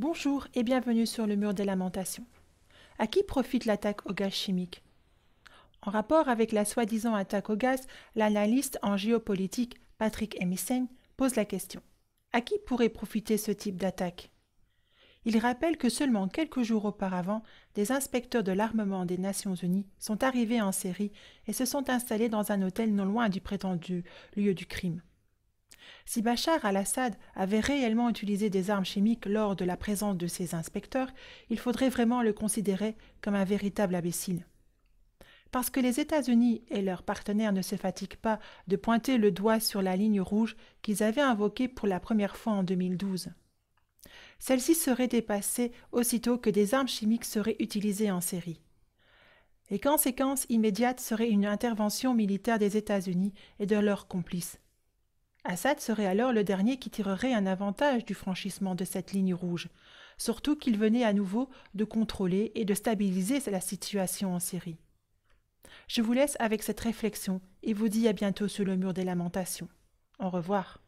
Bonjour et bienvenue sur le mur des lamentations. À qui profite l'attaque au gaz chimique En rapport avec la soi-disant attaque au gaz, l'analyste en géopolitique Patrick Emisen pose la question. À qui pourrait profiter ce type d'attaque Il rappelle que seulement quelques jours auparavant, des inspecteurs de l'armement des Nations Unies sont arrivés en série et se sont installés dans un hôtel non loin du prétendu lieu du crime. Si Bachar al-Assad avait réellement utilisé des armes chimiques lors de la présence de ses inspecteurs, il faudrait vraiment le considérer comme un véritable imbécile. Parce que les États-Unis et leurs partenaires ne se fatiguent pas de pointer le doigt sur la ligne rouge qu'ils avaient invoquée pour la première fois en 2012. Celle-ci serait dépassée aussitôt que des armes chimiques seraient utilisées en série. Les conséquences immédiates seraient une intervention militaire des États-Unis et de leurs complices, Assad serait alors le dernier qui tirerait un avantage du franchissement de cette ligne rouge, surtout qu'il venait à nouveau de contrôler et de stabiliser la situation en Syrie. Je vous laisse avec cette réflexion et vous dis à bientôt sur le mur des lamentations. Au revoir.